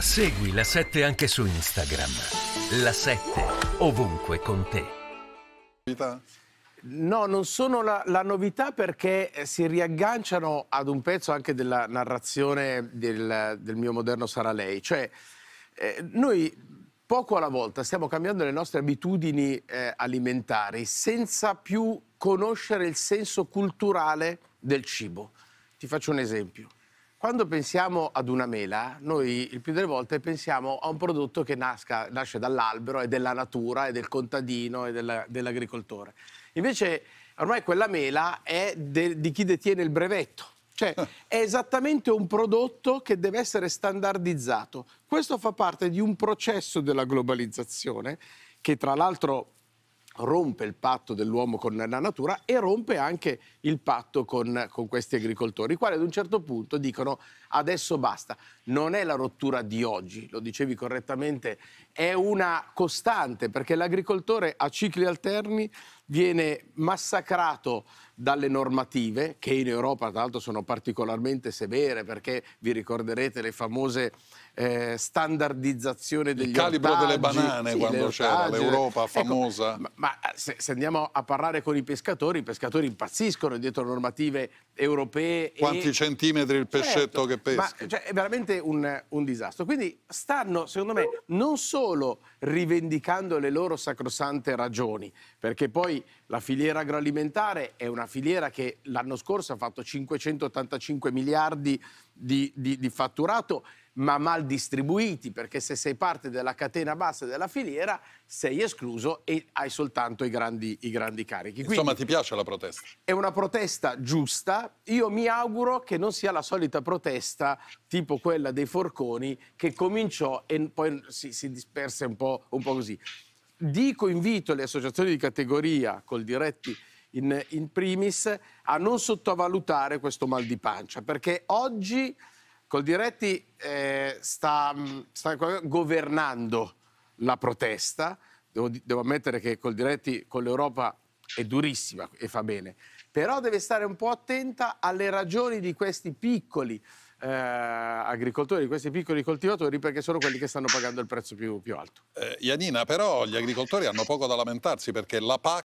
Segui la 7 anche su Instagram. La 7 ovunque con te. No, non sono la, la, novità perché eh, si riagganciano ad un pezzo anche della narrazione del, del mio moderno Sarà Lei. Cioè, eh, noi poco alla volta stiamo cambiando le nostre abitudini eh, alimentari senza più conoscere il senso culturale del cibo. Ti faccio un esempio. Quando pensiamo ad una mela, noi il più delle volte pensiamo a un prodotto che nasca, nasce dall'albero, è della natura, è del contadino, è della, dell'agricoltore. Invece ormai quella mela è de, di chi detiene il brevetto. Cioè ah. è esattamente un prodotto che deve essere standardizzato. Questo fa parte di un processo della globalizzazione che tra l'altro rompe il patto dell'uomo con la natura e rompe anche il patto con, con, questi agricoltori, i quali ad un certo punto dicono adesso basta. Non è la rottura di oggi, lo dicevi correttamente, è una costante perché l'agricoltore a cicli alterni viene massacrato dalle normative, che in Europa tra l'altro sono particolarmente severe, perché vi ricorderete le famose eh, standardizzazioni degli Il calibro ortaggi, delle banane sì, quando c'era l'Europa ecco, famosa. Ecco, ma, ma se, se, andiamo a parlare con i pescatori, i pescatori impazziscono dietro normative europee. Quanti e... centimetri il pescetto certo, che pesca? Cioè, è veramente un, un disastro. Quindi stanno, secondo me, non solo rivendicando le loro sacrosante ragioni, perché poi la filiera agroalimentare è una filiera che l'anno scorso ha fatto 585 miliardi di, di, di fatturato, ma mal distribuiti, perché se sei parte della catena bassa della filiera sei escluso e hai soltanto i grandi, i grandi carichi. Quindi, Insomma, ti piace la protesta? È una protesta giusta. Io mi auguro che non sia la solita protesta tipo quella dei forconi che cominciò e poi si, si disperse un po', un po' così. Dico, invito le associazioni di categoria col diretti in, in primis a non sottovalutare questo mal di pancia, perché oggi col diretti eh, sta, mm, sta governando la protesta. Devo, devo ammettere che col diretti con l'Europa è durissima e fa bene, però deve stare un po' attenta alle ragioni di questi piccoli eh, agricoltori, di questi piccoli coltivatori, perché sono quelli che stanno pagando il prezzo più, più alto. Eh, Janina, però gli agricoltori hanno poco da lamentarsi perché la PAC